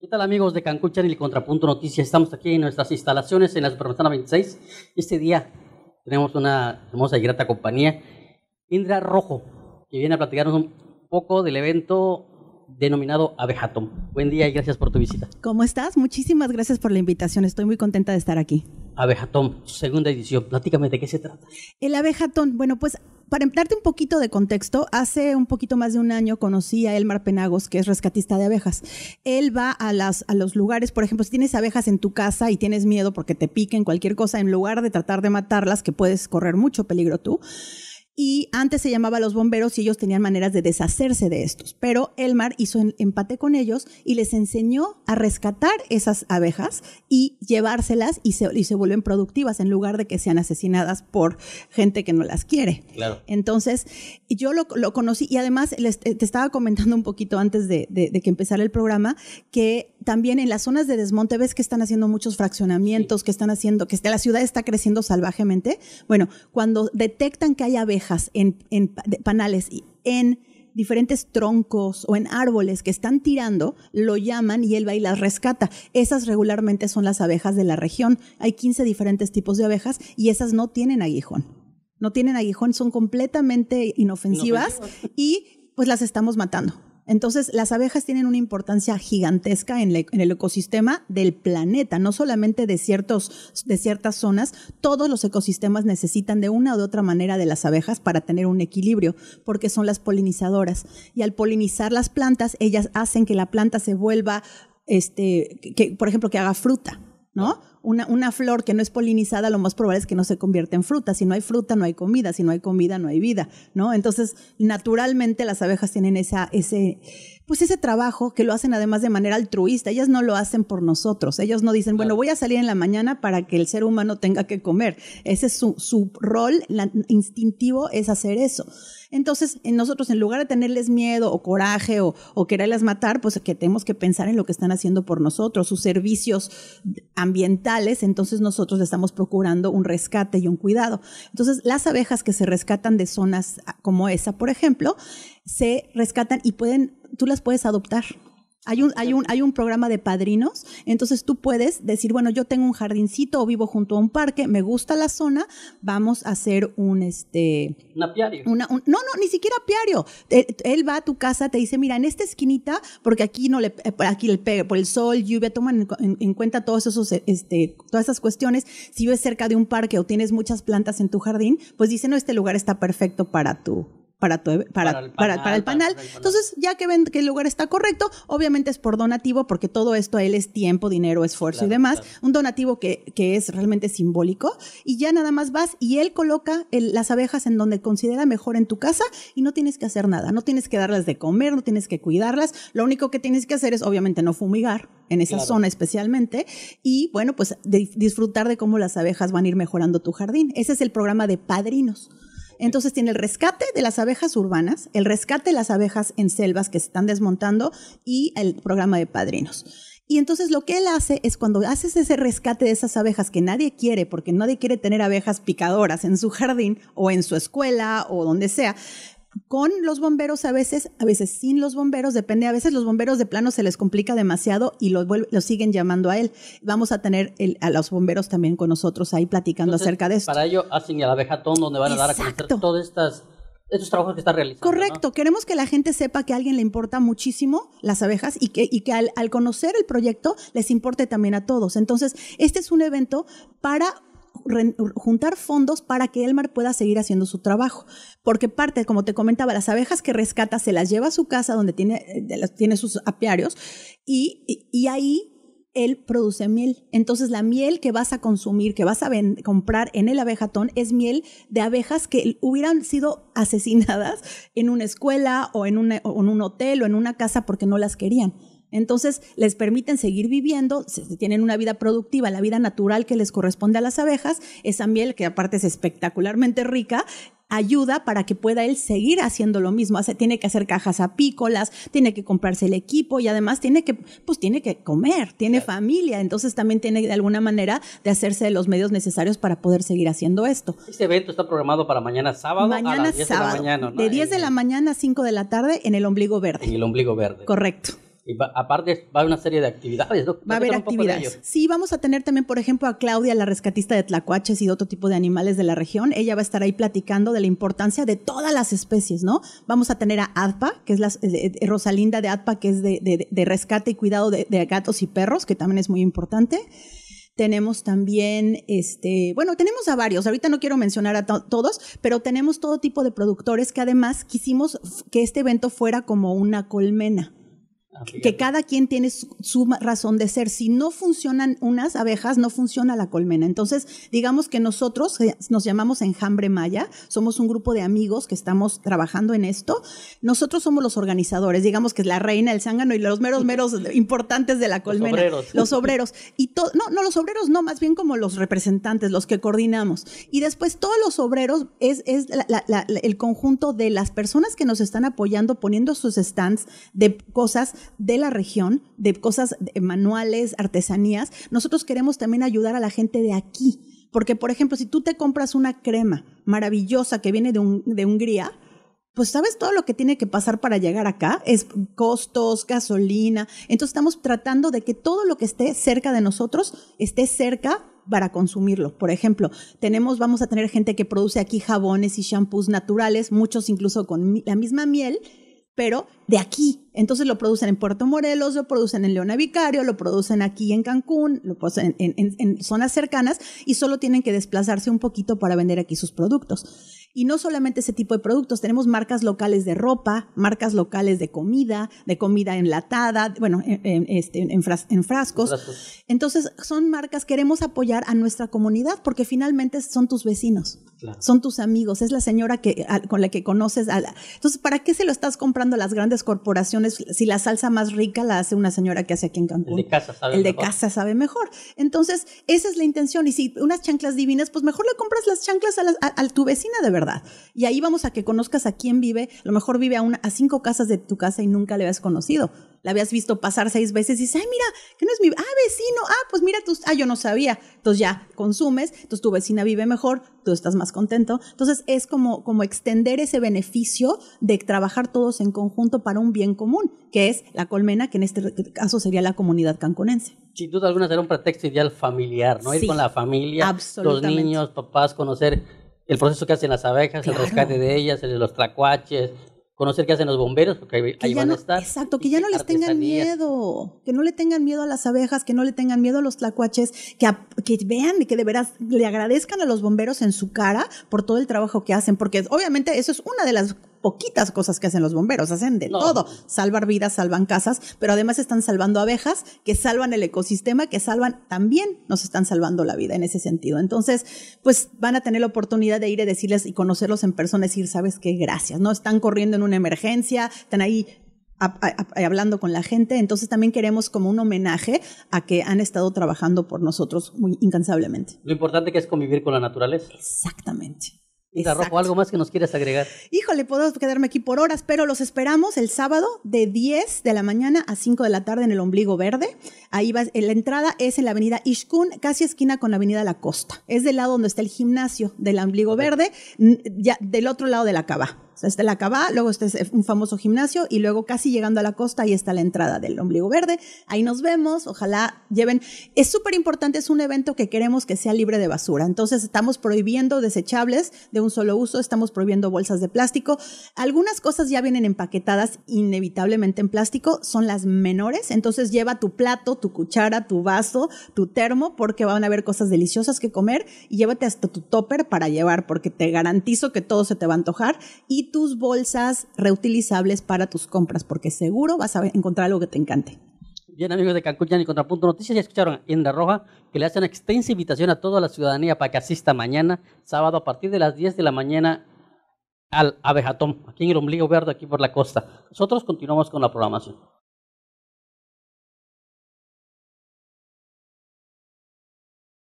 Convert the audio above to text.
¿Qué tal amigos de Cancún Channel y Contrapunto Noticias? Estamos aquí en nuestras instalaciones en la Supermanzana 26. Este día tenemos una hermosa y grata compañía, Indra Rojo, que viene a platicarnos un poco del evento denominado Abejatón. Buen día y gracias por tu visita. ¿Cómo estás? Muchísimas gracias por la invitación. Estoy muy contenta de estar aquí. Abejatón, segunda edición. Platícame de qué se trata. El Abejatón, bueno, pues para darte un poquito de contexto, hace un poquito más de un año conocí a Elmar Penagos, que es rescatista de abejas. Él va a, las, a los lugares, por ejemplo, si tienes abejas en tu casa y tienes miedo porque te piquen cualquier cosa, en lugar de tratar de matarlas, que puedes correr mucho peligro tú, y antes se llamaba los bomberos y ellos tenían maneras de deshacerse de estos. Pero Elmar hizo empate con ellos y les enseñó a rescatar esas abejas y llevárselas y se, vuelven productivas en lugar de que sean asesinadas por gente que no las quiere. Claro. Entonces, yo lo, conocí y además eh, te estaba comentando un poquito antes de que empezara el programa que también en las zonas de desmonte ves que están haciendo muchos fraccionamientos, que están haciendo, que la ciudad está creciendo salvajemente. Bueno, cuando detectan que hay abejas en, panales y en diferentes troncos o en árboles que están tirando, lo llaman y él va y las rescata. Esas regularmente son las abejas de la región. Hay 15 diferentes tipos de abejas y esas no tienen aguijón. No tienen aguijón, son completamente inofensivas y pues las estamos matando. Entonces, las abejas tienen una importancia gigantesca en, el ecosistema del planeta, no solamente de, ciertos, de ciertas zonas. Todos los ecosistemas necesitan de una u otra manera de las abejas para tener un equilibrio, porque son las polinizadoras. Y al polinizar las plantas, ellas hacen que la planta se vuelva, este, que, por ejemplo, que haga fruta, ¿no? una, flor que no es polinizada, lo más probable es que no se convierta en fruta. Si no hay fruta, no hay comida. Si no hay comida, no hay vida, ¿no? Entonces, naturalmente las abejas tienen esa, ese, pues ese trabajo que lo hacen además de manera altruista. Ellas no lo hacen por nosotros. Ellos no dicen, bueno, voy a salir en la mañana para que el ser humano tenga que comer. Ese es su, rol instintivo, es hacer eso. Entonces, nosotros en lugar de tenerles miedo o coraje o, o, quererlas matar, pues que tenemos que pensar en lo que están haciendo por nosotros, sus servicios ambientales entonces nosotros estamos procurando un rescate y un cuidado. Entonces, las abejas que se rescatan de zonas ah, como esa, por ejemplo, se rescatan y pueden, tú las puedes adoptar. Hay un, hay, un, hay un programa de padrinos, entonces tú puedes decir, bueno, yo tengo un jardincito o vivo junto a un parque, me gusta la zona, vamos a hacer un este... Un apiario. no, no, ni siquiera apiario. Él, va a tu casa, te dice, mira, en esta esquinita, porque aquí no le, eh, aquí le pega, por el sol, lluvia, toman en, cuenta todos esos, este, todas esas cuestiones. Si ves cerca de un parque o tienes muchas plantas en tu jardín, pues dice, no, este lugar está perfecto para tu, para, tu, para, para, el panal, Entonces, ya que ven que el lugar está correcto, obviamente es por donativo, porque todo esto a él es tiempo, dinero, esfuerzo y demás. Un donativo que, que, es realmente simbólico. Y ya nada más vas y él coloca las abejas en donde considera mejor en tu casa y no tienes que hacer nada. No tienes que darlas de comer, no tienes que cuidarlas. Lo único que tienes que hacer es, obviamente, no fumigar en esa zona especialmente. Y bueno, pues disfrutar de cómo las abejas van a ir mejorando tu jardín. Ese es el programa de padrinos. Entonces tiene el rescate de las abejas urbanas, el rescate de las abejas en selvas que se están desmontando y el programa de padrinos. Y entonces lo que él hace es cuando haces ese rescate de esas abejas que nadie quiere, porque nadie quiere tener abejas picadoras en su jardín o en su escuela o donde sea, con los bomberos a veces, a veces sin los bomberos, depende, a veces los bomberos de plano se les complica demasiado y lo, siguen llamando a él. Vamos a tener a los bomberos también con nosotros ahí platicando acerca de esto. Para ello hacen el abejatón donde van a dar a conocer todos estos trabajos que está realizando. Correcto, queremos que la gente sepa que a alguien le importa muchísimo las abejas y que, al, conocer el proyecto les importe también a todos. Entonces, este es un evento para juntar fondos para que Elmar pueda seguir haciendo su trabajo. Porque parte, como te comentaba, las abejas que rescata se las lleva a su casa donde tiene, eh, tiene sus apiarios y, ahí él produce miel. Entonces la miel que vas a consumir, que vas a comprar en el abejatón, es miel de abejas que hubieran sido asesinadas en una escuela o en un hotel o en una casa porque no las querían. Entonces les permiten seguir viviendo, tienen una vida productiva, la vida natural que les corresponde a las abejas, esa miel que aparte es espectacularmente rica, ayuda para que pueda él seguir haciendo lo mismo. Hace, tiene que hacer cajas apícolas, tiene que comprarse el equipo y además tiene que, pues tiene que comer, tiene familia, entonces también tiene de alguna manera de hacerse los medios necesarios para poder seguir haciendo esto. Este evento está programado para mañana sábado. Mañana sábado. De, de 10 de la mañana a 5 de la tarde en el ombligo verde. En el ombligo verde. Correcto. Y aparte va a haber una serie de actividades. ¿no? Va a haber actividades. Sí, vamos a tener también, por ejemplo, a Claudia, la rescatista de tlacuaches y de otro tipo de animales de la región. Ella va a estar ahí platicando de la importancia de todas las especies, ¿no? Vamos a tener a ADPA, que es la eh, eh, eh, Rosalinda de ADPA, que es de, rescate y cuidado de, gatos y perros, que también es muy importante. Tenemos también, este, bueno, tenemos a varios, ahorita no quiero mencionar a todos, pero tenemos todo tipo de productores que además quisimos que este evento fuera como una colmena que cada quien tiene su, razón de ser. Si no funcionan unas abejas, no funciona la colmena. Entonces, digamos que nosotros eh, nos llamamos Enjambre Maya, somos un grupo de amigos que estamos trabajando en esto. Nosotros somos los organizadores, digamos que es la reina, el zángano y los meros, meros importantes de la colmena. Los obreros. Los obreros. Y no, no, los obreros no, más bien como los representantes, los que coordinamos. Y después todos los obreros es, el conjunto de las personas que nos están apoyando, poniendo sus stands de cosas de la región, de cosas manuales, artesanías, nosotros queremos también ayudar a la gente de aquí. Porque, por ejemplo, si tú te compras una crema maravillosa que viene de, Hungría, pues sabes todo lo que tiene que pasar para llegar acá, es costos, gasolina. Entonces estamos tratando de que todo lo que esté cerca de nosotros esté cerca para consumirlo. Por ejemplo, tenemos, vamos a tener gente que produce aquí jabones y shampoos naturales, muchos incluso con la misma miel pero de aquí. Entonces lo producen en Puerto Morelos, lo producen en Leona Vicario, lo producen aquí en Cancún, lo producen en, zonas cercanas y solo tienen que desplazarse un poquito para vender aquí sus productos. Y no solamente ese tipo de productos, tenemos marcas locales de ropa, marcas locales de comida, de comida enlatada, bueno, en, este, frascos. Entonces son marcas, queremos apoyar a nuestra comunidad porque finalmente son tus vecinos. Son tus amigos, es la señora que, con la que conoces. A Entonces, ¿para qué se lo estás comprando a las grandes corporaciones si la salsa más rica la hace una señora que hace aquí en Cancún? El de casa sabe El mejor. de casa sabe mejor. Entonces, esa es la intención. Y si unas chanclas divinas, pues mejor le compras las chanclas a, a, tu vecina de verdad. Y ahí vamos a que conozcas a quién vive. A lo mejor vive a, una, a cinco casas de tu casa y nunca le has conocido. La habías visto pasar seis veces y dices, ay, mira, que no es mi, ah, vecino, ah, pues mira, tus, ah, yo no sabía. Entonces ya consumes, entonces tu vecina vive mejor, tú estás más contento. Entonces es como, como extender ese beneficio de trabajar todos en conjunto para un bien común, que es la colmena, que en este caso sería la comunidad cancunense. Sin duda alguna será un pretexto ideal familiar, ¿no? Ir con la familia, los niños, papás, conocer el proceso que hacen las abejas, el rescate de ellas, el de los tracuaches conocer qué hacen los bomberos, porque ahí, van a estar. Exacto, que ya no les tengan miedo, que no le tengan miedo a las abejas, que no le tengan miedo a los tlacuaches, que, vean y que de veras le agradezcan a los bomberos en su cara por todo el trabajo que hacen, porque obviamente eso es una de las poquitas cosas que hacen los bomberos, hacen de todo, salvar vidas, salvan casas, pero además están salvando abejas que salvan el ecosistema, que salvan también, nos están salvando la vida en ese sentido. Entonces, pues van a tener la oportunidad de ir a decirles y conocerlos en persona, decir, sabes qué, gracias, ¿no? Están corriendo en una emergencia, están ahí hablando con la gente. Entonces también queremos como un homenaje a que han estado trabajando por nosotros muy incansablemente. Lo importante que es convivir con la naturaleza. Exactamente. Rojo, ¿algo más que nos quieras agregar? Híjole, puedo quedarme aquí por horas, pero los esperamos el sábado de 10 de la mañana a 5 de la tarde en el Ombligo Verde. Ahí va, eh, la entrada es en la avenida Ishkun, casi esquina con la avenida La Costa. Es del lado donde está el gimnasio del Ombligo Verde, ya del otro lado de la cava este es la cava luego es un famoso gimnasio y luego casi llegando a la costa, ahí está la entrada del ombligo verde. Ahí nos vemos, ojalá lleven. Es súper importante, es un evento que queremos que sea libre de basura. Entonces estamos prohibiendo desechables de un solo uso, estamos prohibiendo bolsas de plástico. Algunas cosas ya vienen empaquetadas inevitablemente en plástico, son las menores. Entonces lleva tu plato, tu cuchara, tu vaso, tu termo, porque van a haber cosas deliciosas que comer y llévate hasta tu topper para llevar, porque te garantizo que todo se te va a antojar y tus bolsas reutilizables para tus compras, porque seguro vas a encontrar algo que te encante. Bien, amigos de Cancún, ya en Contrapunto Noticias, ya escucharon en La Roja que le hace una extensa invitación a toda la ciudadanía para que asista mañana, sábado, a partir de las 10 de la mañana al Abejatón, aquí en el Ombligo Verde, aquí por la costa. Nosotros continuamos con la programación.